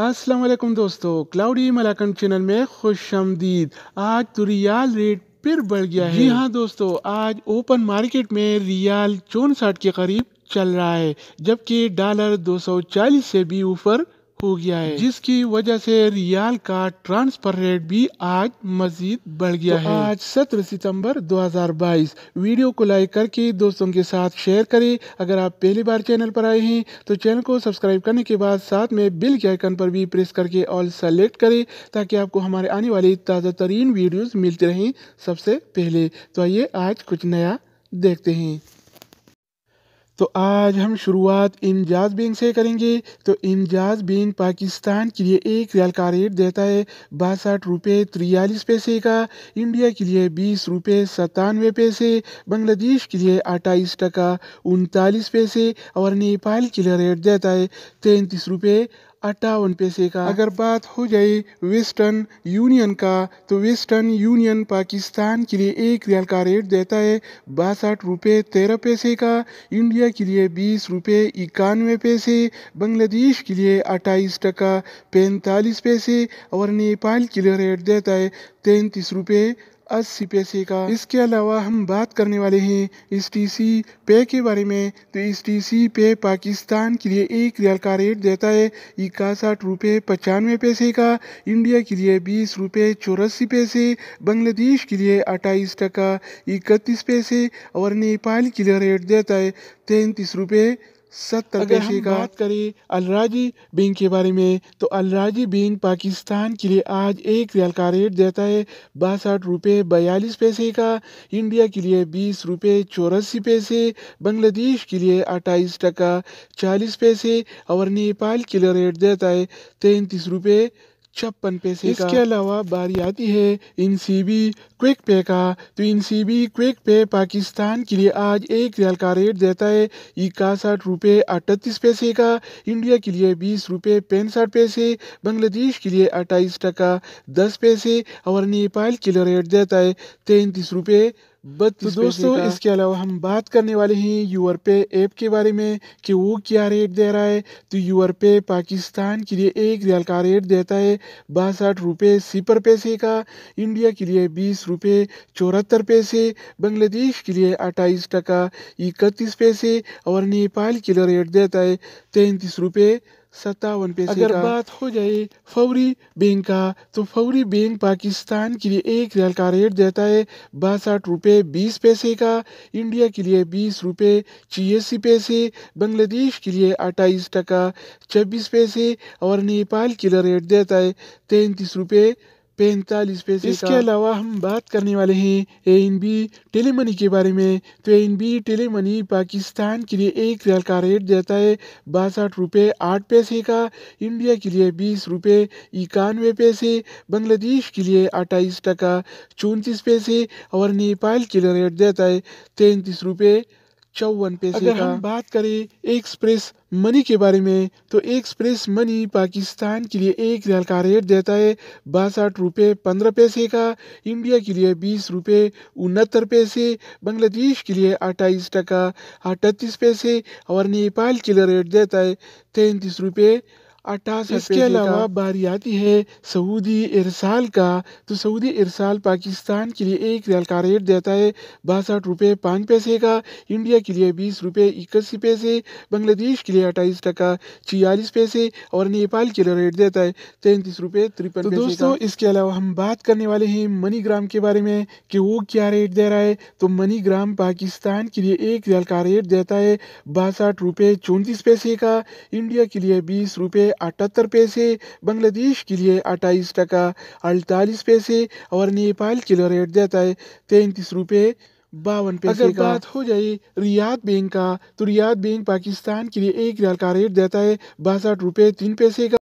असलम दोस्तों cloudy मलाकन channel में खुश आमदीद आज तो रियाल रेट फिर बढ़ गया है जी हाँ दोस्तों आज ओपन मार्केट में रियाल चौन के करीब चल रहा है जबकि डॉलर 240 से भी ऊपर हो गया है जिसकी वजह से रियाल का ट्रांसफर रेट भी आज मजीद बढ़ गया तो है आज सत्रह सितंबर 2022 वीडियो को लाइक करके दोस्तों के साथ शेयर करें अगर आप पहली बार चैनल पर आए हैं तो चैनल को सब्सक्राइब करने के बाद साथ में बिल के आइकन पर भी प्रेस करके ऑल सेलेक्ट करें ताकि आपको हमारे आने वाली ताज़ा तरीन वीडियो मिलती रहें सबसे पहले तो आइए आज कुछ नया देखते हैं तो आज हम शुरुआत इमजाज बैंक से करेंगे तो इमजाज बैंक पाकिस्तान के लिए एक रियाल का रेट देता है बासठ रुपये तिरयालीस पैसे का इंडिया के लिए बीस रुपये सतानवे पैसे बांग्लादेश के लिए अट्ठाईस टका उनतालीस पैसे और नेपाल के लिए रेट देता है तैंतीस रुपये अट्ठावन पैसे का अगर बात हो जाए वेस्टर्न यूनियन का तो वेस्टर्न यूनियन पाकिस्तान के लिए एक रियाल का रेट देता है बासठ रुपये तेरह पैसे का इंडिया के लिए बीस रुपये इक्यानवे पैसे बांग्लादेश के लिए अट्ठाईस टका पैंतालीस पैसे और नेपाल के लिए रेट देता है तैंतीस रुपये आज सी का इसके अलावा हम बात करने वाले हैं इस टी सी पे के बारे में तो इस टी सी पे पाकिस्तान के लिए एक रियल का रेट देता है इक्यासठ रुपये पचानवे पैसे का इंडिया के लिए बीस रुपये चौरासी पैसे बांग्लादेश के लिए अट्ठाईस टका इकतीस पैसे और नेपाल के लिए रेट देता है तैंतीस रुपये सत्तर अगर हम का बात करें अलराजी बैंक के बारे में तो अलराजी बैंक पाकिस्तान के लिए आज एक रियाल का रेट देता है बासठ रुपये बयालीस पैसे का इंडिया के लिए बीस रुपये चौरासी पैसे बांग्लादेश के लिए अट्ठाईस टका चालीस पैसे और नेपाल के लिए रेट देता है तैंतीस रुपये छप्पन पैसे इसके अलावा बारी आती है इन सी बी क्विक पे का तो इन सी बी क्विक पे पाकिस्तान के लिए आज एक रियाल का रेट देता है इक्यासठ रुपये अठतीस पैसे का इंडिया के लिए बीस रुपये पैंसठ पैसे बांग्लादेश के लिए अट्ठाईस टका दस पैसे और नेपाल के लिए रेट देता है तैंतीस रुपये बट तो दोस्तों इसके अलावा हम बात करने वाले हैं यूर पे ऐप के बारे में कि वो क्या रेट दे रहा है तो यूर पे पाकिस्तान के लिए एक रियाल का रेट देता है बासठ रुपये सिपर पैसे का इंडिया के लिए बीस रुपये चौहत्तर पैसे बांग्लादेश के लिए अट्ठाईस टका इकतीस पैसे और नेपाल के लिए रेट देता है तैंतीस रुपये सत्तावन पैसे अगर बात हो जाए फौरी बैंक का तो फौरी बैंक पाकिस्तान के लिए एक रियल का रेट देता है बासठ रुपये बीस पैसे का इंडिया के लिए बीस रुपये छियासी पैसे बांग्लादेश के लिए अट्ठाईस टका छब्बीस पैसे और नेपाल के लिए रेट देता है तैंतीस रुपये पैंतालीस पैसे इसके अलावा हम बात करने वाले हैं A N B tele money के बारे में तो A N B tele money Pakistan के लिए एक रियाल का रेट देता है बासठ रुपये आठ पैसे का इंडिया के लिए बीस रुपये इक्यानवे पैसे बांग्लादेश के लिए अट्ठाईस टका चौंतीस पैसे और नेपाल के लिए रेट देता है तैंतीस रुपये चौवन पैसे अगर हम बात करें एक्सप्रेस मनी के बारे में तो एक्सप्रेस मनी पाकिस्तान के लिए एक रियाल का रेट देता है बासठ रुपये पंद्रह पैसे का इंडिया के लिए बीस रुपये उनहत्तर पैसे बांग्लादेश के लिए अट्ठाईस टका अठतीस पैसे और नेपाल के लिए रेट देता है तैंतीस रुपये अट्ठासी इसके अलावा बारी आती है सऊदी इरसाल का तो सऊदी इरसाल पाकिस्तान के लिए एक रियाल का रेट देता है बासठ रुपये पाँच पैसे का इंडिया के लिए बीस रुपये इक्यासी पैसे बांग्लादेश के लिए अट्ठाईस टका छियालीस पैसे और नेपाल के लिए रेट देता है तैंतीस रुपये तिरपन तो दोस्तों इसके अलावा हम बात करने वाले हैं मनीग्राम के बारे में कि वो क्या रेट दे रहा है तो मनीग्राम पाकिस्तान के लिए एक रियाल का रेट देता है बासठ रुपये चौंतीस पैसे का इंडिया के लिए बीस रुपये अठहत्तर पैसे बांग्लादेश के लिए अट्ठाईस टका अड़तालीस पैसे और नेपाल के लिए रेट देता है तैंतीस रुपये बावन पैसे अगर बात हो जाए रियाद बैंक का तो रियाद बैंक पाकिस्तान के लिए एक रियाल का रेट देता है बासठ रुपये तीन पैसे का